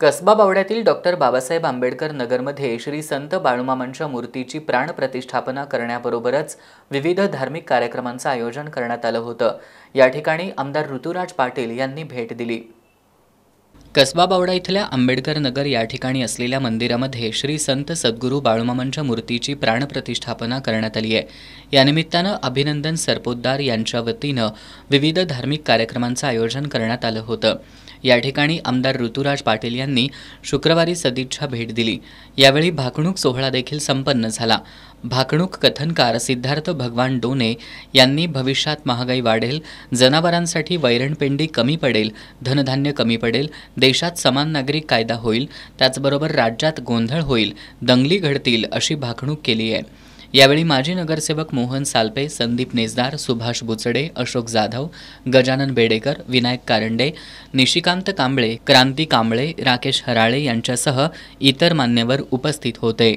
कसबा बावड्यातील डॉक्टर बाबासाहेब आंबेडकर नगरमध्ये श्री संत बाळूमामांच्या मूर्तीची प्राणप्रतिष्ठापना करण्याबरोबरच विविध धार्मिक कार्यक्रमांचं आयोजन करण्यात आलं होतं या ठिकाणी आमदार ऋतुराज पाटील यांनी भेट दिली कसबा बावडा इथल्या आंबेडकर नगर या ठिकाणी असलेल्या मंदिरामध्ये श्री संत सद्गुरू बाळूमामांच्या मूर्तीची प्राणप्रतिष्ठापना करण्यात आली आहे यानिमित्तानं अभिनंदन सरपोतदार यांच्या वतीनं विविध धार्मिक कार्यक्रमांचं आयोजन करण्यात आलं होतं या ठिकाणी आमदार ऋतुराज पाटील यांनी शुक्रवारी सदिच्छा भेट दिली यावेळी भाकणूक सोहळा देखील संपन्न झाला भाकणूक कथनकार सिद्धार्थ भगवान डोने यांनी भविष्यात महागाई वाढेल जनावरांसाठी वैरणपेंडी कमी पडेल धनधान्य कमी पडेल देशात समान नागरिक कायदा होईल त्याचबरोबर राज्यात गोंधळ होईल दंगली घडतील अशी भाकणूक केली आहे यावेळी माजी नगरसेवक मोहन सालपे संदीप नेजदार सुभाष बुचडे अशोक जाधव गजानन बेडेकर विनायक कारंडे निशिकांत कांबळे क्रांती कांबळे राकेश हराळे यांच्यासह इतर मान्यवर उपस्थित होते